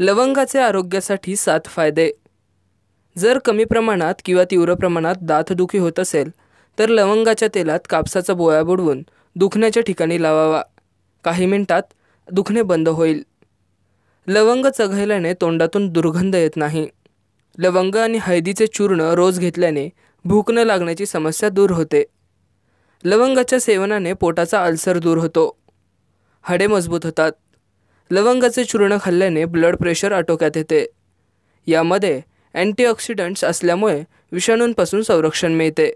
लवंगाचे आरोग्यासाठी सात फायदे जर कमी प्रमाणात किंवा तीव्र प्रमाणात दातदुखी होत असेल तर लवंगाच्या तेलात कापसाचा बोया बुडवून दुखण्याच्या ठिकाणी लावावा काही मिनिटात दुखणे बंद होईल लवंग चघळल्याने तोंडातून दुर्गंध येत नाही लवंग आणि हळदीचे चूर्ण रोज घेतल्याने भूक न लागण्याची समस्या दूर होते लवंगाच्या सेवनाने पोटाचा अल्सर दूर होतो हाडे मजबूत होतात लवंगाचे चूर्ण खाल्ल्याने ब्लड प्रेशर आटोक्यात येते यामध्ये अँटीऑक्सिडंट्स असल्यामुळे विषाणूंपासून संरक्षण मिळते